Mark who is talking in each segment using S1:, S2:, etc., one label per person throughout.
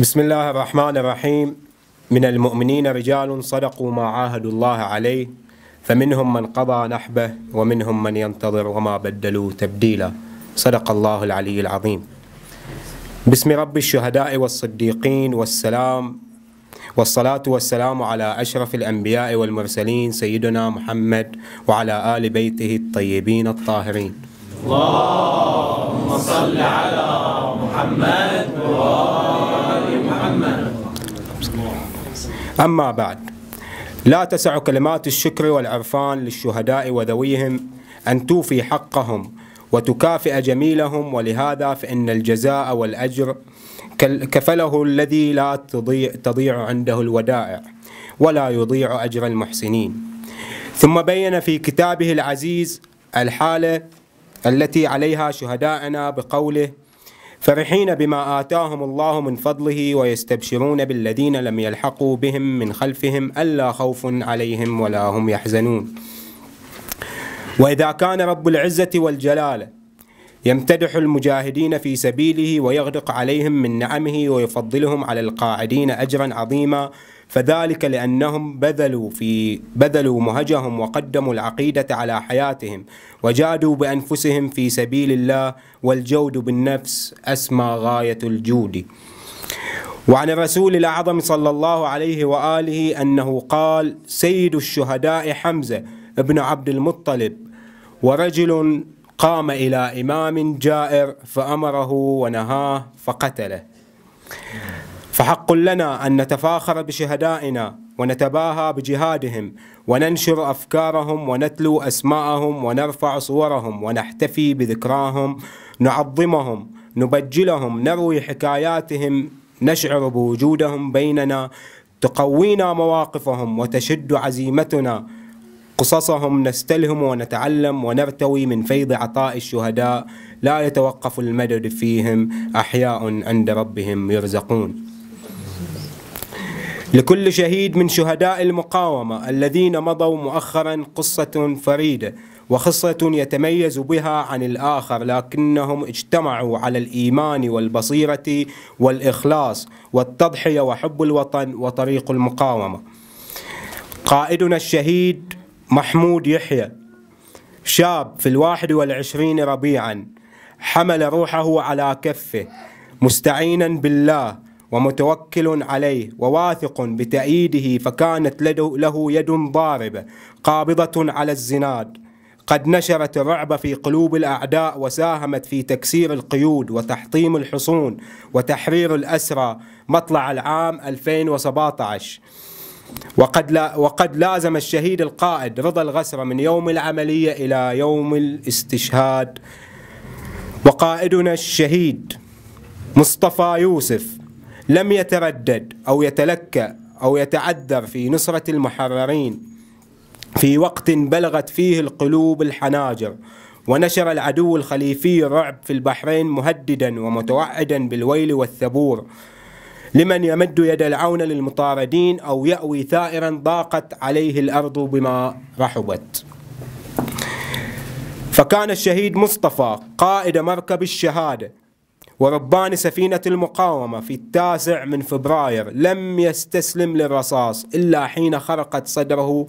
S1: بسم الله الرحمن الرحيم من المؤمنين رجال صدقوا ما عاهدوا الله عليه فمنهم من قضى نحبه ومنهم من ينتظر وما بدلوا تبديلا صدق الله العلي العظيم بسم رب الشهداء والصديقين والسلام والصلاة والسلام على أشرف الأنبياء والمرسلين سيدنا محمد وعلى آل بيته الطيبين الطاهرين اللهم صل على محمد وآل أما بعد لا تسع كلمات الشكر والعرفان للشهداء وذويهم أن توفي حقهم وتكافئ جميلهم ولهذا فإن الجزاء والأجر كفله الذي لا تضيع, تضيع عنده الودائع ولا يضيع أجر المحسنين ثم بين في كتابه العزيز الحالة التي عليها شهدائنا بقوله فرحين بما آتاهم الله من فضله ويستبشرون بالذين لم يلحقوا بهم من خلفهم ألا خوف عليهم ولا هم يحزنون وإذا كان رب العزة والجلال يمتدح المجاهدين في سبيله ويغدق عليهم من نعمه ويفضلهم على القاعدين أجرا عظيما فذلك لأنهم بذلوا في بذلوا مهجهم وقدموا العقيدة على حياتهم وجادوا بأنفسهم في سبيل الله والجود بالنفس أسمى غاية الجود وعن الرسول الأعظم صلى الله عليه وآله أنه قال سيد الشهداء حمزة ابن عبد المطلب ورجل قام إلى إمام جائر فأمره ونهاه فقتله فحق لنا أن نتفاخر بشهدائنا ونتباهى بجهادهم وننشر أفكارهم ونتلو أسماءهم ونرفع صورهم ونحتفي بذكراهم نعظمهم نبجلهم نروي حكاياتهم نشعر بوجودهم بيننا تقوينا مواقفهم وتشد عزيمتنا قصصهم نستلهم ونتعلم ونرتوي من فيض عطاء الشهداء لا يتوقف المدد فيهم احياء عند ربهم يرزقون لكل شهيد من شهداء المقاومة الذين مضوا مؤخرا قصة فريدة وخصة يتميز بها عن الآخر لكنهم اجتمعوا على الإيمان والبصيرة والإخلاص والتضحية وحب الوطن وطريق المقاومة قائدنا الشهيد محمود يحيى شاب في الواحد والعشرين ربيعا حمل روحه على كفه مستعينا بالله ومتوكل عليه وواثق بتأييده فكانت له يد ضاربة قابضة على الزناد قد نشرت الرعب في قلوب الأعداء وساهمت في تكسير القيود وتحطيم الحصون وتحرير الأسرى مطلع العام 2017 وقد لا وقد لازم الشهيد القائد رضا الغسرة من يوم العملية إلى يوم الاستشهاد وقائدنا الشهيد مصطفى يوسف لم يتردد أو يتلكأ أو يتعذر في نصرة المحررين في وقت بلغت فيه القلوب الحناجر ونشر العدو الخليفي الرعب في البحرين مهددا ومتوعدا بالويل والثبور لمن يمد يد العون للمطاردين أو يأوي ثائرا ضاقت عليه الأرض بما رحبت فكان الشهيد مصطفى قائد مركب الشهادة وربان سفينة المقاومة في التاسع من فبراير لم يستسلم للرصاص إلا حين خرقت صدره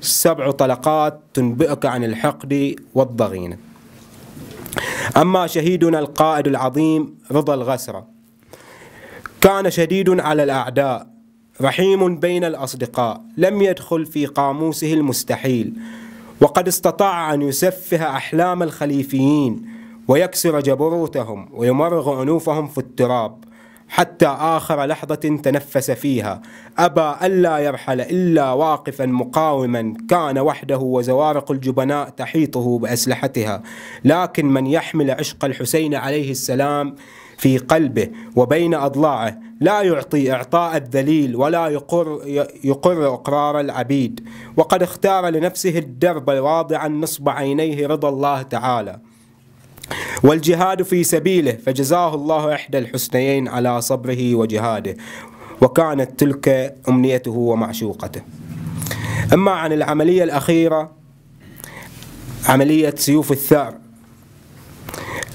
S1: سبع طلقات تنبئك عن الحقد والضغينة أما شهيدنا القائد العظيم رضا الغسرة كان شديد على الأعداء رحيم بين الأصدقاء لم يدخل في قاموسه المستحيل وقد استطاع أن يسفه أحلام الخليفيين ويكسر جبروتهم ويمرغ أنوفهم في التراب حتى آخر لحظة تنفس فيها أبى ألا يرحل إلا واقفا مقاوما كان وحده وزوارق الجبناء تحيطه بأسلحتها لكن من يحمل عشق الحسين عليه السلام في قلبه وبين أضلاعه لا يعطي إعطاء الذليل ولا يقر, يقر إقرار العبيد وقد اختار لنفسه الدرب واضعا نصب عينيه رضا الله تعالى والجهاد في سبيله فجزاه الله إحدى الحسنيين على صبره وجهاده وكانت تلك أمنيته ومعشوقته أما عن العملية الأخيرة عملية سيوف الثأر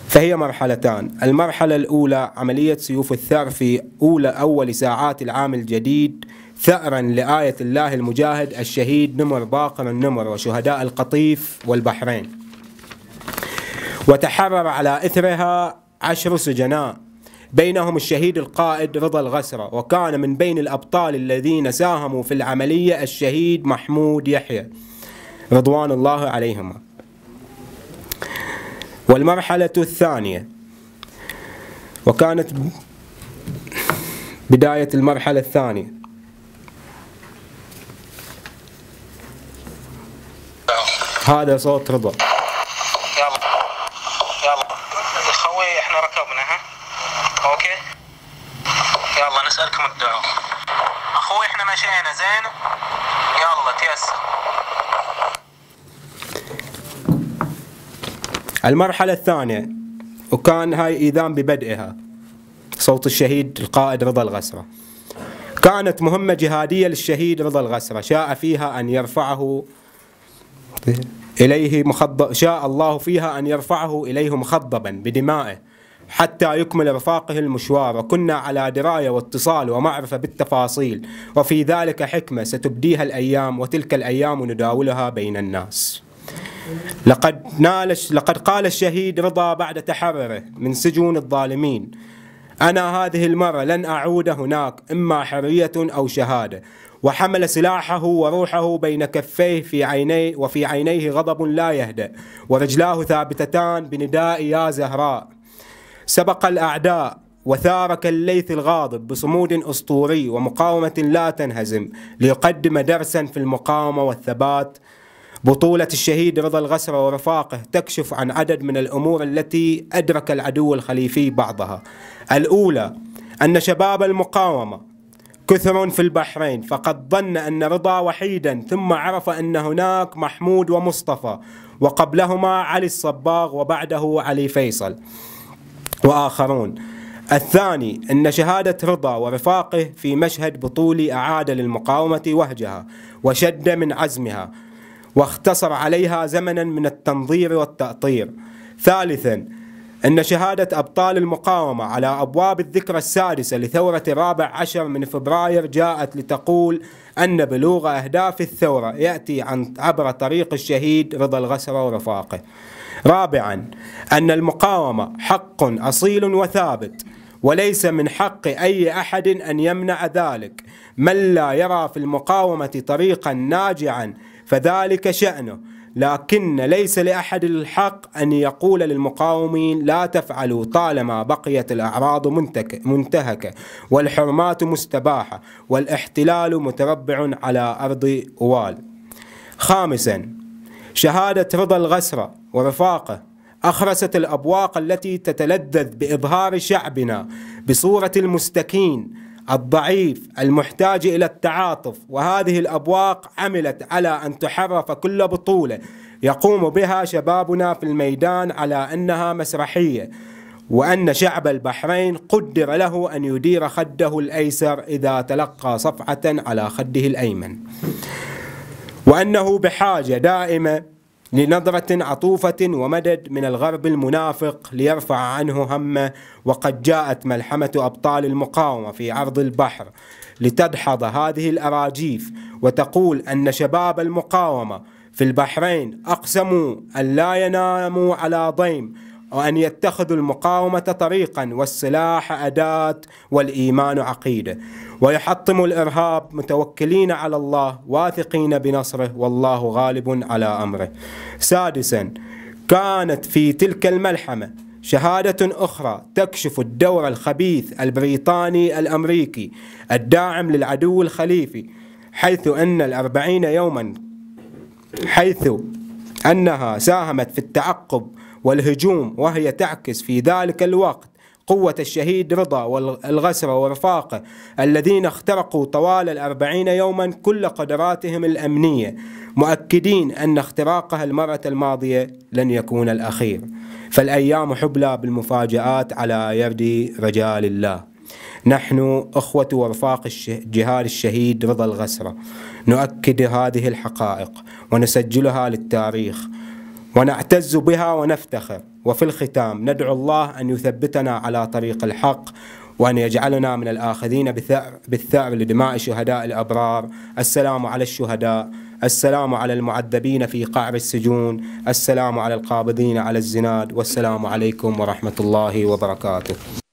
S1: فهي مرحلتان المرحلة الأولى عملية سيوف الثأر في أولى أول ساعات العام الجديد ثأرا لآية الله المجاهد الشهيد نمر باقر النمر وشهداء القطيف والبحرين وتحرر على إثرها عشر سجناء بينهم الشهيد القائد رضا الغسرة وكان من بين الأبطال الذين ساهموا في العملية الشهيد محمود يحيى رضوان الله عليهما والمرحلة الثانية وكانت بداية المرحلة الثانية آه. هذا صوت رضا بسألكم الدعاء أخوي إحنا مشينا زين يلا تيسر المرحلة الثانية وكان هاي إيذان ببدئها صوت الشهيد القائد رضا الغسرة كانت مهمة جهادية للشهيد رضا الغسرة شاء فيها أن يرفعه إليه مخضب شاء الله فيها أن يرفعه إليه مخضبا بدمائه حتى يكمل رفاقه المشوار وكنا على دراية واتصال ومعرفة بالتفاصيل وفي ذلك حكمة ستبديها الأيام وتلك الأيام نداولها بين الناس لقد, نال لقد قال الشهيد رضا بعد تحرره من سجون الظالمين أنا هذه المرة لن أعود هناك إما حرية أو شهادة وحمل سلاحه وروحه بين كفيه في عيني وفي عينيه غضب لا يهدأ ورجلاه ثابتتان بنداء يا زهراء سبق الأعداء وثار كالليث الغاضب بصمود أسطوري ومقاومة لا تنهزم ليقدم درسا في المقاومة والثبات بطولة الشهيد رضا الغسرة ورفاقه تكشف عن عدد من الأمور التي أدرك العدو الخليفي بعضها الأولى أن شباب المقاومة كثر في البحرين فقد ظن أن رضا وحيدا ثم عرف أن هناك محمود ومصطفى وقبلهما علي الصباغ وبعده علي فيصل وآخرون الثاني أن شهادة رضا ورفاقه في مشهد بطولي أعاد للمقاومة وهجها وشد من عزمها واختصر عليها زمنا من التنظير والتأطير ثالثا أن شهادة أبطال المقاومة على أبواب الذكرى السادسة لثورة الرابع عشر من فبراير جاءت لتقول أن بلوغ أهداف الثورة يأتي عن عبر طريق الشهيد رضا الغسرة ورفاقه رابعا أن المقاومة حق أصيل وثابت وليس من حق أي أحد أن يمنع ذلك من لا يرى في المقاومة طريقا ناجعا فذلك شأنه لكن ليس لأحد الحق أن يقول للمقاومين لا تفعلوا طالما بقيت الأعراض منتهكة والحرمات مستباحة والاحتلال متربع على أرض أوال خامساً شهادة رضا الغسرة ورفاقه أخرست الأبواق التي تتلذذ بإظهار شعبنا بصورة المستكين الضعيف المحتاج إلى التعاطف وهذه الأبواق عملت على أن تحرف كل بطولة يقوم بها شبابنا في الميدان على أنها مسرحية وأن شعب البحرين قدر له أن يدير خده الأيسر إذا تلقى صفعة على خده الأيمن وأنه بحاجة دائمة لنظرة عطوفة ومدد من الغرب المنافق ليرفع عنه همه وقد جاءت ملحمة أبطال المقاومة في عرض البحر لتدحض هذه الأراجيف وتقول أن شباب المقاومة في البحرين أقسموا أن لا يناموا على ضيم وأن يتخذوا المقاومة طريقا والسلاح أداة والإيمان عقيدة ويحطموا الإرهاب متوكلين على الله واثقين بنصره والله غالب على أمره سادسا كانت في تلك الملحمة شهادة أخرى تكشف الدور الخبيث البريطاني الأمريكي الداعم للعدو الخليفي حيث أن الأربعين يوما حيث أنها ساهمت في التعقب والهجوم وهي تعكس في ذلك الوقت قوة الشهيد رضا والغسرة ورفاقه الذين اخترقوا طوال الأربعين يوما كل قدراتهم الأمنية مؤكدين أن اختراقها المرة الماضية لن يكون الأخير فالأيام حبلى بالمفاجآت على يرد رجال الله نحن أخوة ورفاق جهال الشهيد رضا الغسرة نؤكد هذه الحقائق ونسجلها للتاريخ ونعتز بها ونفتخر وفي الختام ندعو الله أن يثبتنا على طريق الحق وأن يجعلنا من الآخذين بالثأر لدماء شهداء الأبرار السلام على الشهداء السلام على المعذبين في قعر السجون السلام على القابضين على الزناد والسلام عليكم ورحمة الله وبركاته